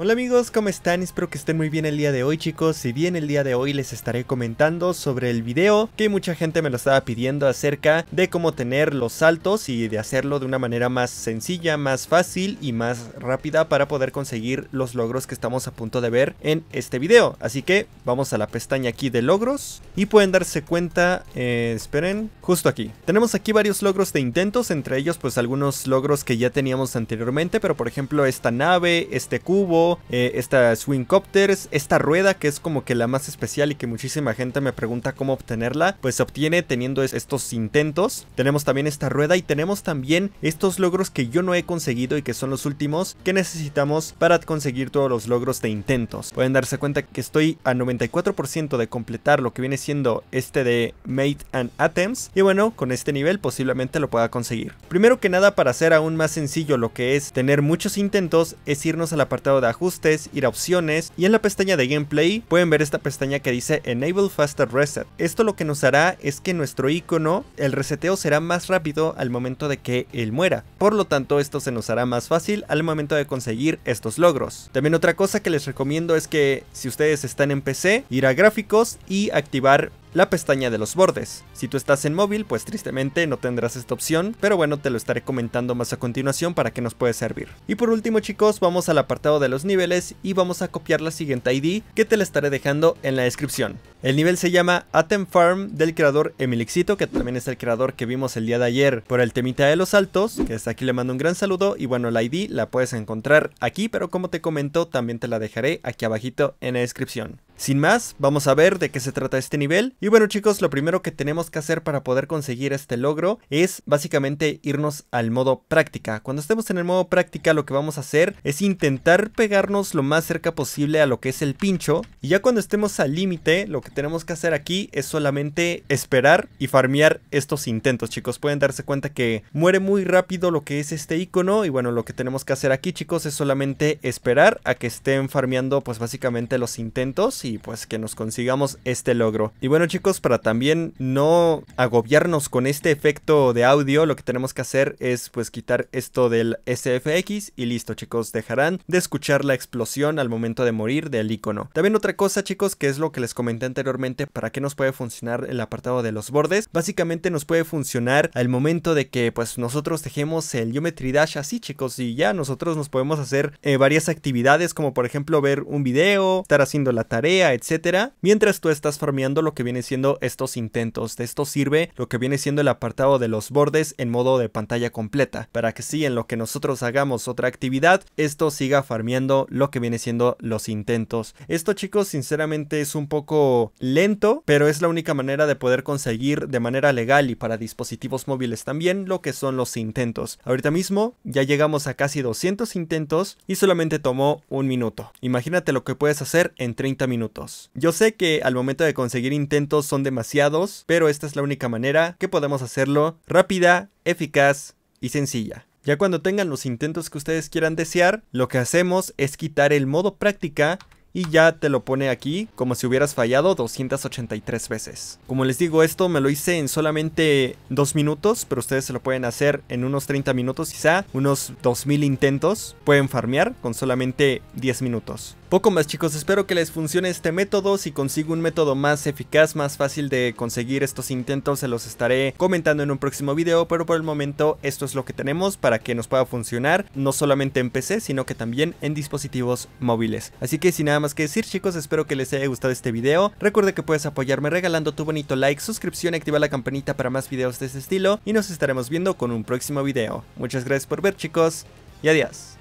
Hola amigos, ¿cómo están? Espero que estén muy bien el día de hoy chicos, si bien el día de hoy les estaré comentando sobre el video que mucha gente me lo estaba pidiendo acerca de cómo tener los saltos y de hacerlo de una manera más sencilla, más fácil y más rápida para poder conseguir los logros que estamos a punto de ver en este video. Así que vamos a la pestaña aquí de logros y pueden darse cuenta, eh, esperen, justo aquí. Tenemos aquí varios logros de intentos, entre ellos pues algunos logros que ya teníamos anteriormente, pero por ejemplo esta nave, este cubo, eh, esta Swing Copters, esta rueda que es como que la más especial y que muchísima gente me pregunta cómo obtenerla, pues se obtiene teniendo estos intentos. Tenemos también esta rueda y tenemos también estos logros que yo no he conseguido y que son los últimos que necesitamos para conseguir todos los logros de intentos. Pueden darse cuenta que estoy a 94% de completar lo que viene siendo este de made and atoms y bueno, con este nivel posiblemente lo pueda conseguir. Primero que nada para hacer aún más sencillo lo que es tener muchos intentos es irnos al apartado de ajustes, ir a opciones y en la pestaña de gameplay pueden ver esta pestaña que dice Enable Faster Reset. Esto lo que nos hará es que nuestro icono, el reseteo será más rápido al momento de que él muera. Por lo tanto esto se nos hará más fácil al momento de conseguir estos logros. También otra cosa que les recomiendo es que si ustedes están en PC, ir a gráficos y activar la pestaña de los bordes. Si tú estás en móvil, pues tristemente no tendrás esta opción, pero bueno, te lo estaré comentando más a continuación para que nos puede servir. Y por último chicos, vamos al apartado de los niveles y vamos a copiar la siguiente ID que te la estaré dejando en la descripción. El nivel se llama Atem Farm del creador Emilixito, que también es el creador que vimos el día de ayer por el temita de los altos que hasta aquí le mando un gran saludo y bueno, la ID la puedes encontrar aquí, pero como te comento también te la dejaré aquí abajito en la descripción. Sin más, vamos a ver de qué se trata este nivel. Y bueno chicos, lo primero que tenemos que hacer para poder conseguir este logro es básicamente irnos al modo práctica. Cuando estemos en el modo práctica lo que vamos a hacer es intentar pegarnos lo más cerca posible a lo que es el pincho. Y ya cuando estemos al límite, lo que tenemos que hacer aquí es solamente esperar y farmear estos intentos, chicos. Pueden darse cuenta que muere muy rápido lo que es este icono. Y bueno, lo que tenemos que hacer aquí, chicos, es solamente esperar a que estén farmeando, pues básicamente los intentos y pues que nos consigamos este logro. Y bueno, chicos, para también no agobiarnos con este efecto de audio, lo que tenemos que hacer es pues quitar esto del SFX y listo, chicos. Dejarán de escuchar la explosión al momento de morir del icono. También otra cosa, chicos, que es lo que les comenté anteriormente, ¿para qué nos puede funcionar el apartado de los bordes? Básicamente nos puede funcionar al momento de que pues nosotros dejemos el Geometry Dash así chicos y ya nosotros nos podemos hacer eh, varias actividades como por ejemplo ver un video, estar haciendo la tarea, etcétera, mientras tú estás farmeando lo que viene siendo estos intentos. De esto sirve lo que viene siendo el apartado de los bordes en modo de pantalla completa, para que si en lo que nosotros hagamos otra actividad, esto siga farmeando lo que viene siendo los intentos. Esto chicos sinceramente es un poco lento, pero es la única manera de poder conseguir de manera legal y para dispositivos móviles también lo que son los intentos. Ahorita mismo ya llegamos a casi 200 intentos y solamente tomó un minuto. Imagínate lo que puedes hacer en 30 minutos. Yo sé que al momento de conseguir intentos son demasiados, pero esta es la única manera que podemos hacerlo rápida, eficaz y sencilla. Ya cuando tengan los intentos que ustedes quieran desear, lo que hacemos es quitar el modo práctica y ya te lo pone aquí como si hubieras fallado 283 veces. Como les digo, esto me lo hice en solamente 2 minutos, pero ustedes se lo pueden hacer en unos 30 minutos, quizá unos 2000 intentos. Pueden farmear con solamente 10 minutos. Poco más chicos, espero que les funcione este método, si consigo un método más eficaz, más fácil de conseguir estos intentos se los estaré comentando en un próximo video, pero por el momento esto es lo que tenemos para que nos pueda funcionar, no solamente en PC, sino que también en dispositivos móviles. Así que sin nada más que decir chicos, espero que les haya gustado este video, recuerda que puedes apoyarme regalando tu bonito like, suscripción y activar la campanita para más videos de este estilo, y nos estaremos viendo con un próximo video. Muchas gracias por ver chicos, y adiós.